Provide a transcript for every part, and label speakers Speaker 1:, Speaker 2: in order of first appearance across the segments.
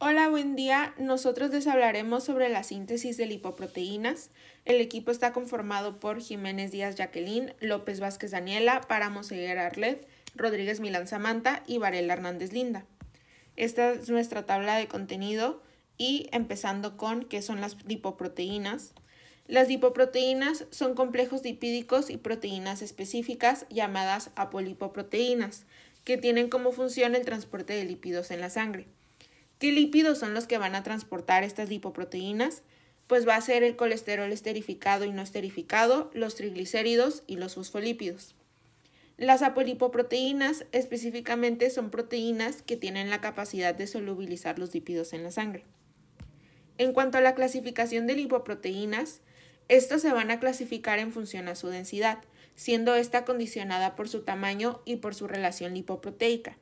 Speaker 1: Hola, buen día. Nosotros les hablaremos sobre la síntesis de lipoproteínas. El equipo está conformado por Jiménez Díaz Jacqueline, López Vázquez Daniela, Páramo Seguera Arlet, Rodríguez Milán samanta y Varela Hernández Linda. Esta es nuestra tabla de contenido y empezando con qué son las lipoproteínas. Las lipoproteínas son complejos lipídicos y proteínas específicas llamadas apolipoproteínas, que tienen como función el transporte de lípidos en la sangre. ¿Qué lípidos son los que van a transportar estas lipoproteínas? Pues va a ser el colesterol esterificado y no esterificado, los triglicéridos y los fosfolípidos. Las apolipoproteínas específicamente son proteínas que tienen la capacidad de solubilizar los lípidos en la sangre. En cuanto a la clasificación de lipoproteínas, estos se van a clasificar en función a su densidad, siendo esta condicionada por su tamaño y por su relación lipoproteica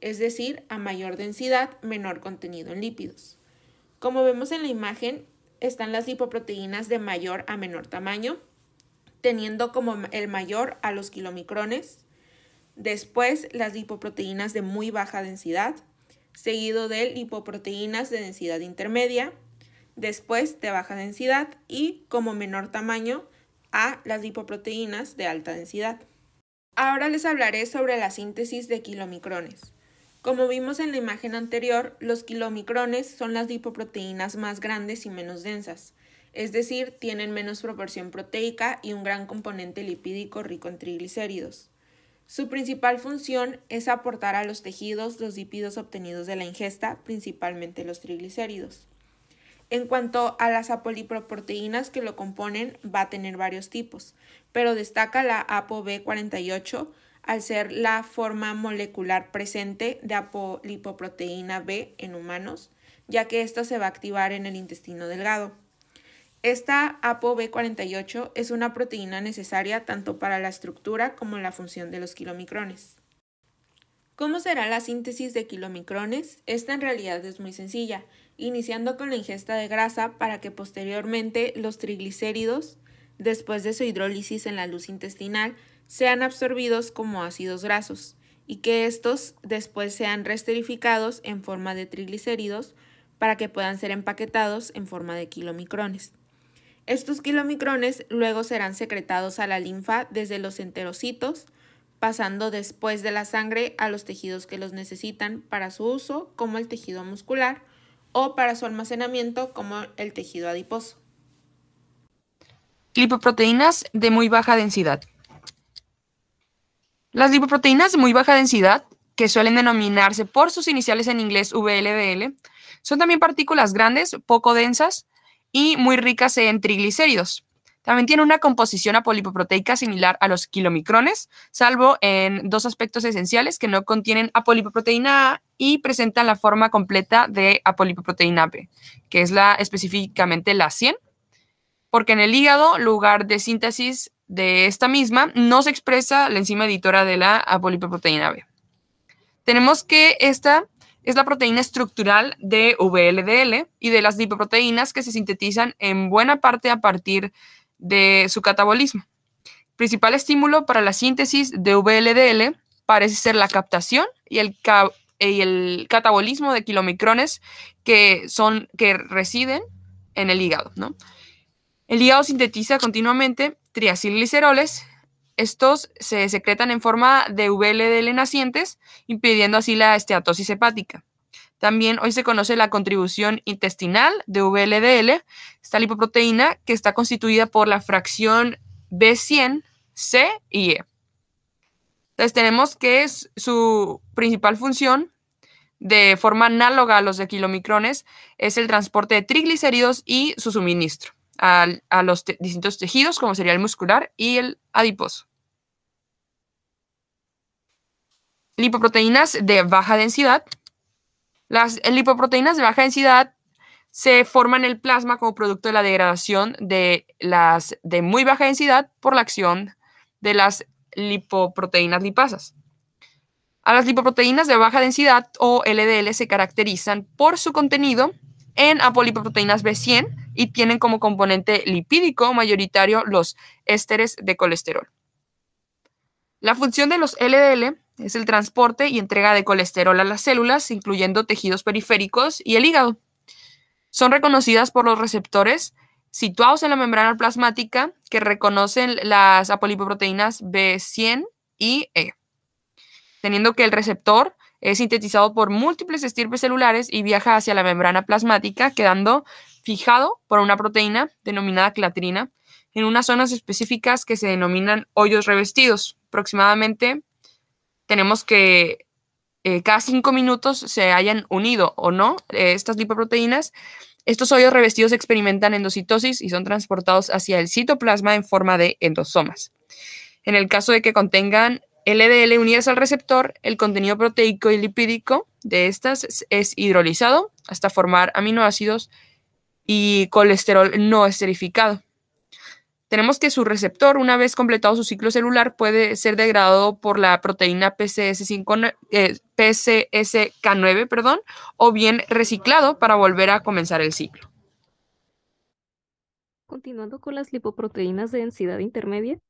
Speaker 1: es decir, a mayor densidad, menor contenido en lípidos. Como vemos en la imagen, están las lipoproteínas de mayor a menor tamaño, teniendo como el mayor a los kilomicrones, después las lipoproteínas de muy baja densidad, seguido de lipoproteínas de densidad intermedia, después de baja densidad y como menor tamaño a las lipoproteínas de alta densidad. Ahora les hablaré sobre la síntesis de kilomicrones. Como vimos en la imagen anterior, los kilomicrones son las lipoproteínas más grandes y menos densas, es decir, tienen menos proporción proteica y un gran componente lipídico rico en triglicéridos. Su principal función es aportar a los tejidos los lípidos obtenidos de la ingesta, principalmente los triglicéridos. En cuanto a las apolipoproteínas que lo componen, va a tener varios tipos, pero destaca la ApoB48, al ser la forma molecular presente de apolipoproteína B en humanos, ya que esta se va a activar en el intestino delgado. Esta ApoB48 es una proteína necesaria tanto para la estructura como la función de los kilomicrones. ¿Cómo será la síntesis de kilomicrones? Esta en realidad es muy sencilla, iniciando con la ingesta de grasa para que posteriormente los triglicéridos, después de su hidrólisis en la luz intestinal, sean absorbidos como ácidos grasos y que estos después sean resterificados en forma de triglicéridos para que puedan ser empaquetados en forma de kilomicrones. Estos kilomicrones luego serán secretados a la linfa desde los enterocitos, pasando después de la sangre a los tejidos que los necesitan para su uso, como el tejido muscular, o para su almacenamiento, como el tejido adiposo.
Speaker 2: Lipoproteínas de muy baja densidad. Las lipoproteínas de muy baja densidad, que suelen denominarse por sus iniciales en inglés VLDL, son también partículas grandes, poco densas y muy ricas en triglicéridos. También tienen una composición apolipoproteica similar a los kilomicrones, salvo en dos aspectos esenciales que no contienen apolipoproteína A y presentan la forma completa de apolipoproteína B, que es la específicamente la 100, porque en el hígado, lugar de síntesis de esta misma, no se expresa la enzima editora de la apolipoproteína B. Tenemos que esta es la proteína estructural de VLDL y de las lipoproteínas que se sintetizan en buena parte a partir de su catabolismo. Principal estímulo para la síntesis de VLDL parece ser la captación y el, el catabolismo de kilomicrones que, son, que residen en el hígado. ¿no? El hígado sintetiza continuamente triacilgliceroles. Estos se secretan en forma de VLDL nacientes, impidiendo así la esteatosis hepática. También hoy se conoce la contribución intestinal de VLDL, esta lipoproteína que está constituida por la fracción B100, C y E. Entonces tenemos que es su principal función de forma análoga a los de kilomicrones es el transporte de triglicéridos y su suministro a, los distintos tejidos, como sería el muscular y el adiposo. Lipoproteínas de baja densidad. Las eh, lipoproteínas de baja densidad se forman en el plasma como producto de la degradación de las de muy baja densidad por la acción de las lipoproteínas lipasas. A las lipoproteínas de baja densidad o LDL se caracterizan por su contenido en apolipoproteínas B100, y tienen como componente lipídico mayoritario los ésteres de colesterol. La función de los LDL es el transporte y entrega de colesterol a las células, incluyendo tejidos periféricos y el hígado. Son reconocidas por los receptores situados en la membrana plasmática que reconocen las apolipoproteínas B100 y E, teniendo que el receptor es sintetizado por múltiples estirpes celulares y viaja hacia la membrana plasmática, quedando fijado por una proteína denominada clatrina en unas zonas específicas que se denominan hoyos revestidos. Aproximadamente tenemos que eh, cada cinco minutos se hayan unido o no eh, estas lipoproteínas. Estos hoyos revestidos experimentan endocitosis y son transportados hacia el citoplasma en forma de endosomas. En el caso de que contengan LDL unidas al receptor, el contenido proteico y lipídico de estas es hidrolizado hasta formar aminoácidos y colesterol no esterificado. Tenemos que su receptor, una vez completado su ciclo celular, puede ser degradado por la proteína PCS5, eh, PCSK9 perdón, o bien reciclado para volver a comenzar el ciclo.
Speaker 3: Continuando con las lipoproteínas de densidad intermedia,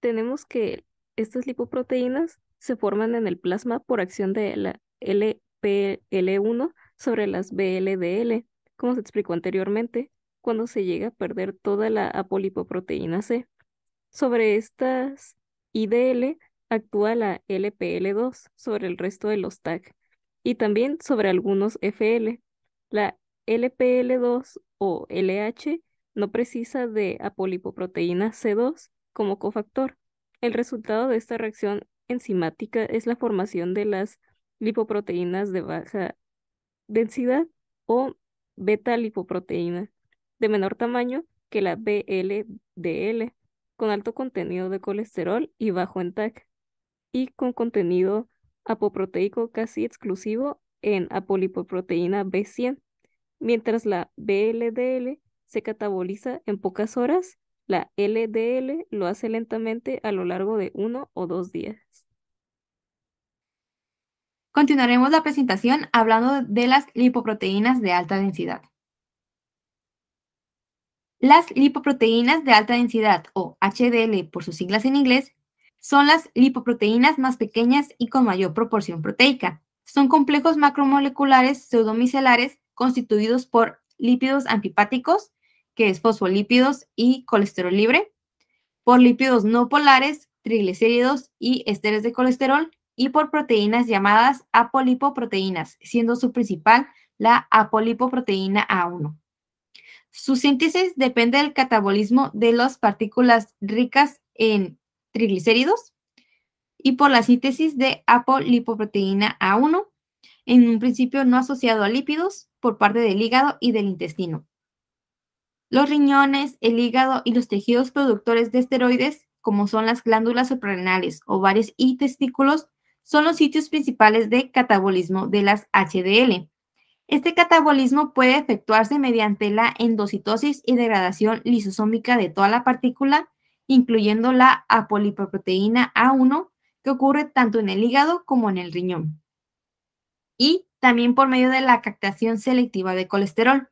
Speaker 3: tenemos que estas lipoproteínas se forman en el plasma por acción de la LPL1 sobre las BLDL, como se explicó anteriormente, cuando se llega a perder toda la apolipoproteína C. Sobre estas IDL actúa la LPL2 sobre el resto de los TAC y también sobre algunos FL. La LPL2 o LH no precisa de apolipoproteína C2 como cofactor. El resultado de esta reacción enzimática es la formación de las lipoproteínas de baja densidad o beta-lipoproteína de menor tamaño que la BLDL, con alto contenido de colesterol y bajo en y con contenido apoproteico casi exclusivo en apolipoproteína B100, mientras la BLDL se cataboliza en pocas horas, la LDL lo hace lentamente a lo largo de uno
Speaker 4: o dos días. Continuaremos la presentación hablando de las lipoproteínas de alta densidad. Las lipoproteínas de alta densidad, o HDL por sus siglas en inglés, son las lipoproteínas más pequeñas y con mayor proporción proteica. Son complejos macromoleculares pseudomicelares constituidos por lípidos antipáticos, que es fosfolípidos y colesterol libre, por lípidos no polares, triglicéridos y esteres de colesterol, y por proteínas llamadas apolipoproteínas, siendo su principal la apolipoproteína A1. Su síntesis depende del catabolismo de las partículas ricas en triglicéridos y por la síntesis de apolipoproteína A1, en un principio no asociado a lípidos por parte del hígado y del intestino. Los riñones, el hígado y los tejidos productores de esteroides, como son las glándulas suprarrenales, ovarios y testículos, son los sitios principales de catabolismo de las HDL. Este catabolismo puede efectuarse mediante la endocitosis y degradación lisosómica de toda la partícula, incluyendo la apolipoproteína A1, que ocurre tanto en el hígado como en el riñón. Y también por medio de la captación selectiva de colesterol,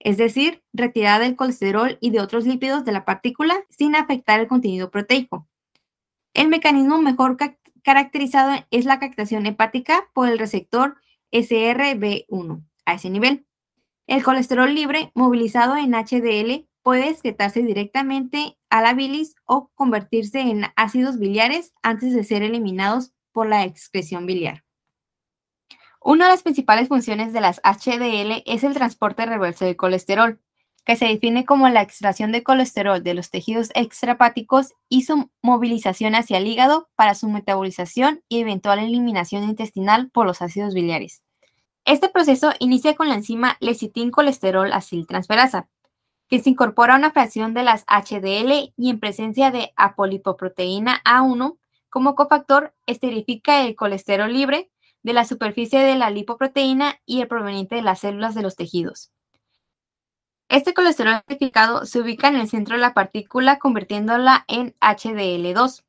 Speaker 4: es decir, retirada del colesterol y de otros lípidos de la partícula sin afectar el contenido proteico. El mecanismo mejor caracterizado es la captación hepática por el receptor SRB1 a ese nivel. El colesterol libre movilizado en HDL puede excretarse directamente a la bilis o convertirse en ácidos biliares antes de ser eliminados por la excreción biliar. Una de las principales funciones de las HDL es el transporte reverso de colesterol que se define como la extracción de colesterol de los tejidos extrapáticos y su movilización hacia el hígado para su metabolización y eventual eliminación intestinal por los ácidos biliares. Este proceso inicia con la enzima colesterol aciltransferasa, que se incorpora a una fracción de las HDL y en presencia de apolipoproteína A1 como cofactor esterifica el colesterol libre de la superficie de la lipoproteína y el proveniente de las células de los tejidos. Este colesterol esterificado se ubica en el centro de la partícula convirtiéndola en HDL2,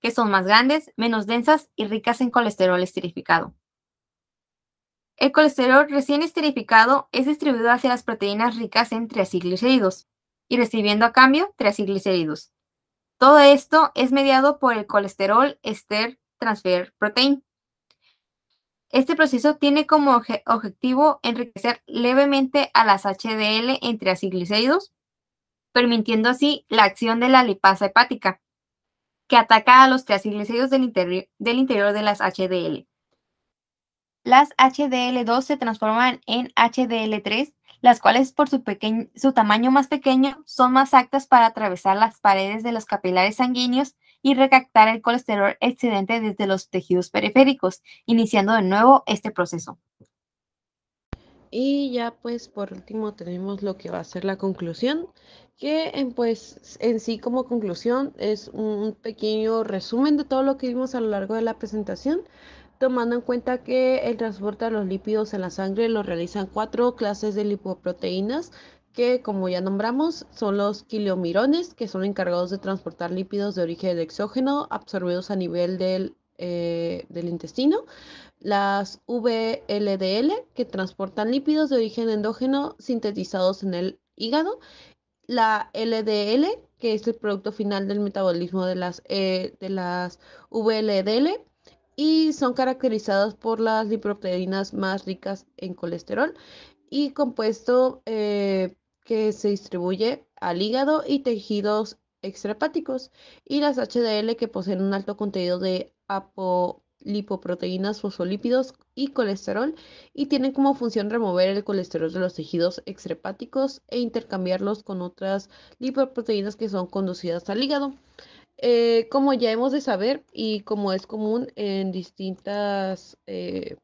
Speaker 4: que son más grandes, menos densas y ricas en colesterol esterificado. El colesterol recién esterificado es distribuido hacia las proteínas ricas en triacilglicéridos y recibiendo a cambio triacilglicéridos. Todo esto es mediado por el colesterol ester transfer protein, este proceso tiene como objetivo enriquecer levemente a las HDL entre triacilglicéridos, permitiendo así la acción de la lipasa hepática, que ataca a los triacilglicéridos del, interior de las HDL. Las HDL2 se transforman en HDL3, las cuales por su, su tamaño más pequeño son más aptas para atravesar las paredes de los capilares sanguíneos y recaptar el colesterol excedente desde los tejidos periféricos, iniciando de nuevo este proceso.
Speaker 5: Y ya pues por último tenemos lo que va a ser la conclusión, que en, pues en sí como conclusión es un pequeño resumen de todo lo que vimos a lo largo de la presentación, tomando en cuenta que el transporte de los lípidos en la sangre lo realizan cuatro clases de lipoproteínas, que, como ya nombramos, son los quiliomirones, que son encargados de transportar lípidos de origen exógeno absorbidos a nivel del, eh, intestino, las VLDL, que transportan lípidos de origen endógeno sintetizados en el hígado, la LDL, que es el producto final del metabolismo de las, eh, de las VLDL, y son caracterizadas por las lipoproteínas más ricas en colesterol y compuesto eh, que se distribuye al hígado y tejidos extrahepáticos, y las HDL que poseen un alto contenido de apolipoproteínas, fosfolípidos y colesterol, y tienen como función remover el colesterol de los tejidos extrahepáticos e intercambiarlos con otras lipoproteínas que son conducidas al hígado. Eh, como ya hemos de saber y como es común en distintas eh,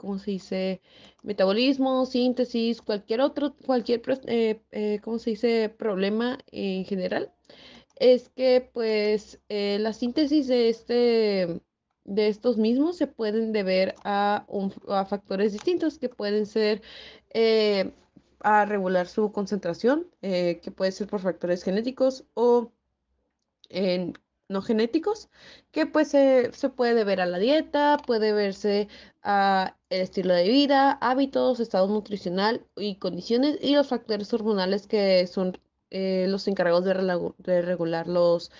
Speaker 5: ¿cómo se dice? Metabolismo, síntesis, cualquier otro, cualquier, eh, eh, como se dice? Problema en general. Es que pues eh, la síntesis de, este, de estos mismos se pueden deber a, a factores distintos que pueden ser a regular su concentración, que puede ser por factores genéticos o en no genéticos, que pues se puede ver a la dieta, puede verse a el estilo de vida, hábitos, estado nutricional y condiciones y los factores hormonales que son eh, los encargados de regular los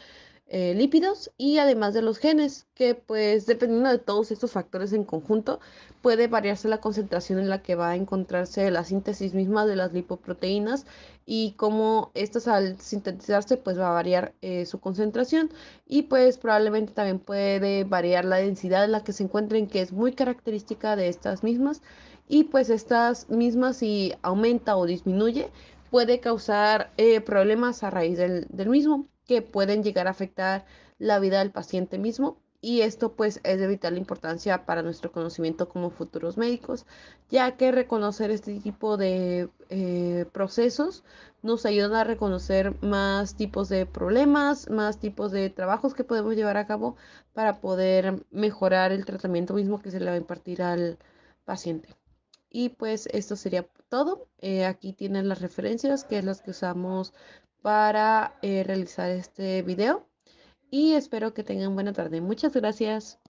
Speaker 5: eh, lípidos y además de los genes, que pues dependiendo de todos estos factores en conjunto, puede variarse la concentración en la que va a encontrarse la síntesis misma de las lipoproteínas y cómo estas al sintetizarse pues va a variar eh, su concentración y pues probablemente también puede variar la densidad en la que se encuentren, que es muy característica de estas mismas y pues estas mismas si aumenta o disminuye puede causar eh, problemas a raíz del mismo que pueden llegar a afectar la vida del paciente mismo y esto pues es de vital importancia para nuestro conocimiento como futuros médicos, ya que reconocer este tipo de eh, procesos nos ayuda a reconocer más tipos de problemas, más tipos de trabajos que podemos llevar a cabo para poder mejorar el tratamiento mismo que se le va a impartir al paciente. Y pues esto sería todo. Eh, aquí tienen las referencias, que es las que usamos para eh, realizar este video y espero que tengan buena tarde. Muchas gracias.